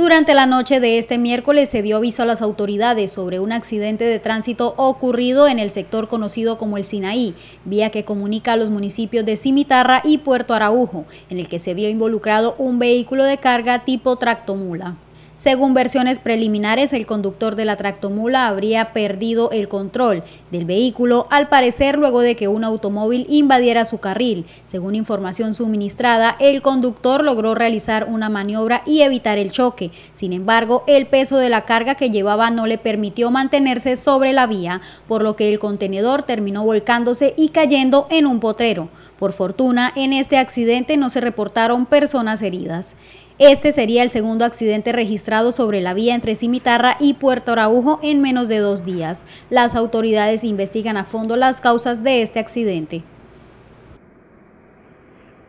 Durante la noche de este miércoles se dio aviso a las autoridades sobre un accidente de tránsito ocurrido en el sector conocido como el Sinaí, vía que comunica a los municipios de Cimitarra y Puerto Araujo, en el que se vio involucrado un vehículo de carga tipo tractomula. Según versiones preliminares, el conductor de la tractomula habría perdido el control del vehículo, al parecer luego de que un automóvil invadiera su carril. Según información suministrada, el conductor logró realizar una maniobra y evitar el choque. Sin embargo, el peso de la carga que llevaba no le permitió mantenerse sobre la vía, por lo que el contenedor terminó volcándose y cayendo en un potrero. Por fortuna, en este accidente no se reportaron personas heridas. Este sería el segundo accidente registrado sobre la vía entre Cimitarra y Puerto Araujo en menos de dos días. Las autoridades investigan a fondo las causas de este accidente.